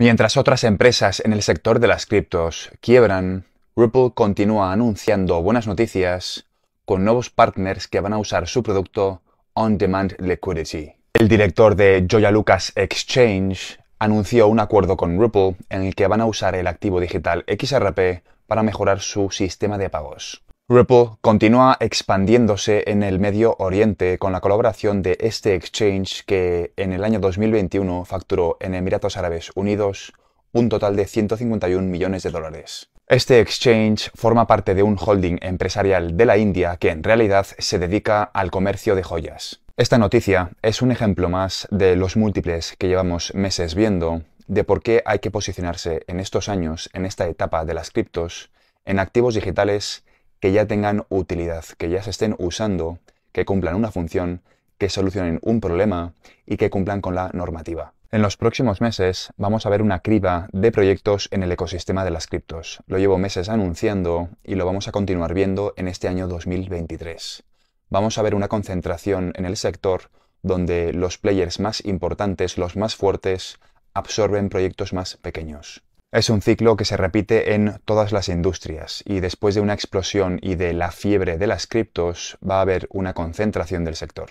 Mientras otras empresas en el sector de las criptos quiebran, Ripple continúa anunciando buenas noticias con nuevos partners que van a usar su producto On Demand Liquidity. El director de Joya Lucas Exchange anunció un acuerdo con Ripple en el que van a usar el activo digital XRP para mejorar su sistema de pagos. Ripple continúa expandiéndose en el Medio Oriente con la colaboración de este exchange que en el año 2021 facturó en Emiratos Árabes Unidos un total de 151 millones de dólares. Este exchange forma parte de un holding empresarial de la India que en realidad se dedica al comercio de joyas. Esta noticia es un ejemplo más de los múltiples que llevamos meses viendo de por qué hay que posicionarse en estos años, en esta etapa de las criptos, en activos digitales que ya tengan utilidad, que ya se estén usando, que cumplan una función, que solucionen un problema y que cumplan con la normativa. En los próximos meses vamos a ver una criba de proyectos en el ecosistema de las criptos. Lo llevo meses anunciando y lo vamos a continuar viendo en este año 2023. Vamos a ver una concentración en el sector donde los players más importantes, los más fuertes, absorben proyectos más pequeños. Es un ciclo que se repite en todas las industrias y después de una explosión y de la fiebre de las criptos va a haber una concentración del sector.